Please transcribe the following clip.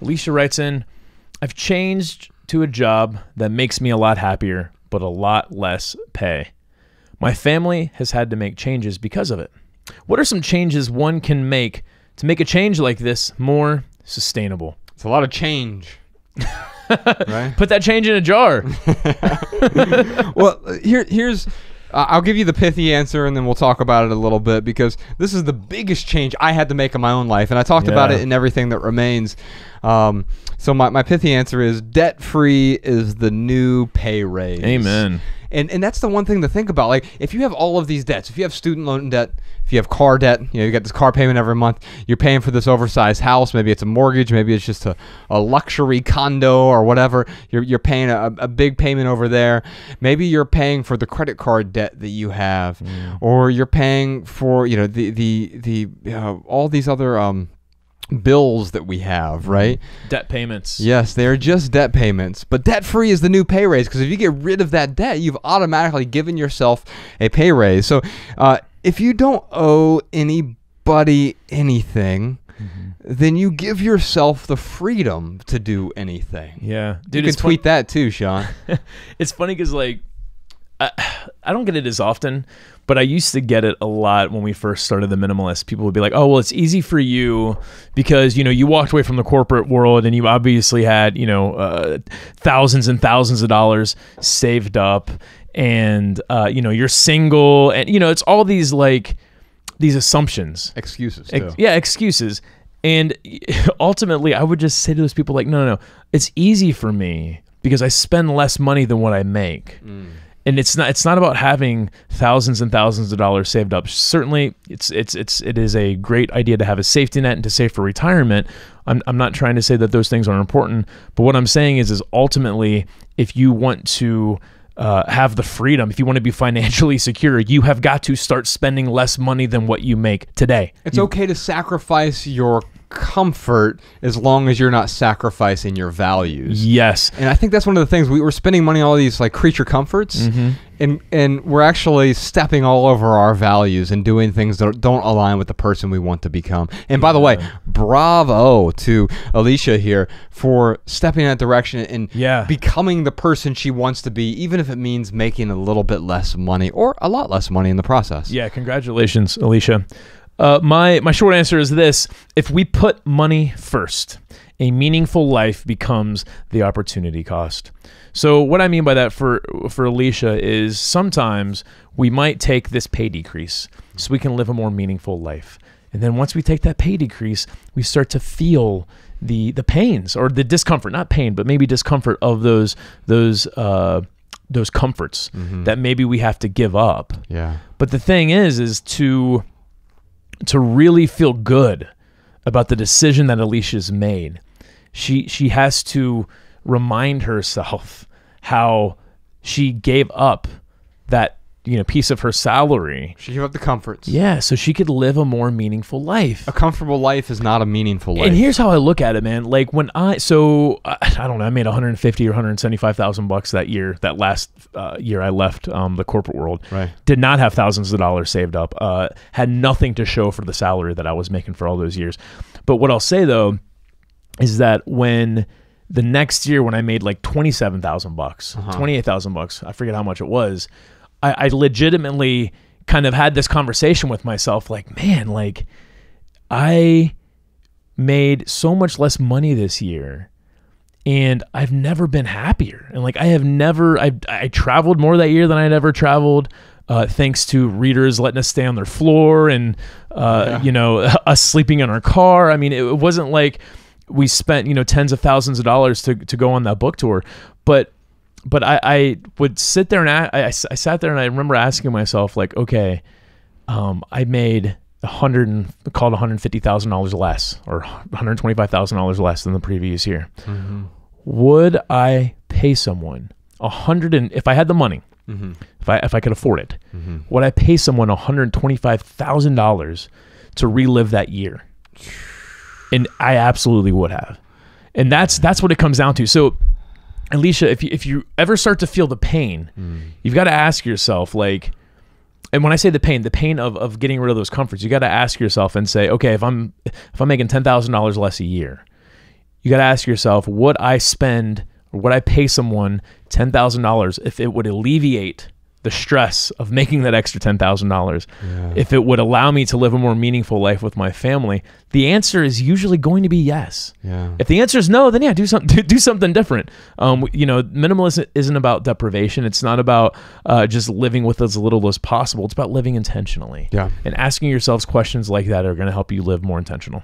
Alicia writes in, I've changed to a job that makes me a lot happier, but a lot less pay. My family has had to make changes because of it. What are some changes one can make to make a change like this more sustainable? It's a lot of change. right? Put that change in a jar. well, here, here's. Uh, I'll give you the pithy answer and then we'll talk about it a little bit because this is the biggest change I had to make in my own life. And I talked yeah. about it in everything that remains. Um, so my, my pithy answer is debt free is the new pay raise. Amen. And and that's the one thing to think about. Like if you have all of these debts, if you have student loan debt, if you have car debt, you know you got this car payment every month, you're paying for this oversized house. Maybe it's a mortgage, maybe it's just a, a luxury condo or whatever. You're you're paying a, a big payment over there. Maybe you're paying for the credit card debt that you have, mm. or you're paying for you know the the the uh, all these other um, bills that we have, mm-hmm. right? Debt payments. Yes, they are just debt payments. But debt free is the new pay raise because if you get rid of that debt, you've automatically given yourself a pay raise. So uh, if you don't owe anybody anything, Mm-hmm. then you give yourself the freedom to do anything. Yeah, dude, you can tweet fun- that too, Sean. it's funny because like, I don't get it as often, but I used to get it a lot when we first started the minimalist. People would be like, "Oh, well, it's easy for you because you know you walked away from the corporate world and you obviously had you know uh, thousands and thousands of dollars saved up, and uh, you know you're single, and you know it's all these like these assumptions, excuses, Ex- yeah, excuses." And ultimately, I would just say to those people, like, no, no, no, it's easy for me because I spend less money than what I make. Mm and it's not it's not about having thousands and thousands of dollars saved up. Certainly, it's it's it's it is a great idea to have a safety net and to save for retirement. I'm I'm not trying to say that those things aren't important, but what I'm saying is is ultimately if you want to uh, have the freedom. If you want to be financially secure, you have got to start spending less money than what you make today. It's you, okay to sacrifice your comfort as long as you're not sacrificing your values. Yes. And I think that's one of the things we, are spending money on all these like creature comforts mm-hmm. and and we're actually stepping all over our values and doing things that don't align with the person we want to become. And by the way, bravo to Alicia here for stepping in that direction and yeah. becoming the person she wants to be even if it means making a little bit less money or a lot less money in the process. Yeah, congratulations Alicia. Uh, my my short answer is this: if we put money first, a meaningful life becomes the opportunity cost. So what I mean by that for for Alicia is sometimes we might take this pay decrease so we can live a more meaningful life. And then once we take that pay decrease, we start to feel the the pains or the discomfort, not pain, but maybe discomfort of those those uh, those comforts mm -hmm. that maybe we have to give up. Yeah. But the thing is, is to to really feel good about the decision that Alicia's made, she she has to remind herself how she gave up that you know piece of her salary. She gave up the comforts. Yeah, so she could live a more meaningful life. A comfortable life is not a meaningful life. And here's how I look at it, man. Like when I so I don't know, I made 150 or 175 thousand bucks that year. That last uh, year I left um, the corporate world. Right. Did not have thousands of dollars saved up. Uh, had nothing to show for the salary that I was making for all those years. But what I'll say though is that when the next year when I made like 27,000 bucks, uh-huh. 28,000 bucks, I forget how much it was I, I legitimately kind of had this conversation with myself like, man, like I made so much less money this year and I've never been happier. And like I have never, I, I traveled more that year than I'd ever traveled. Uh, thanks to readers letting us stay on their floor and uh, yeah. you know us sleeping in our car. I mean, it wasn't like we spent you know tens of thousands of dollars to to go on that book tour, but but I, I would sit there and I, I, I sat there and I remember asking myself like, okay, um, I made a hundred and called one hundred fifty thousand dollars less or one hundred twenty five thousand dollars less than the previous year. Mm-hmm. Would I pay someone a hundred and if I had the money, mm-hmm. if I if I could afford it, mm-hmm. would I pay someone one hundred twenty five thousand dollars to relive that year? And I absolutely would have. And that's that's what it comes down to. So Alicia, if you, if you ever start to feel the pain, mm. you've got to ask yourself, like, and when I say the pain, the pain of, of getting rid of those comforts, you got to ask yourself and say, okay, if I'm if I'm making ten thousand dollars less a year, you got to ask yourself, would I spend or would I pay someone ten thousand dollars if it would alleviate the stress of making that extra $10,000, if it would allow me to live a more meaningful life with my family, the answer is usually going to be yes. Yeah. If the answer is no, then yeah, do something, do something different. Um, you know, minimalism isn't about deprivation. It's not about uh, just living with as little as possible. It's about living intentionally. Yeah. And asking yourselves questions like that are going to help you live more intentional.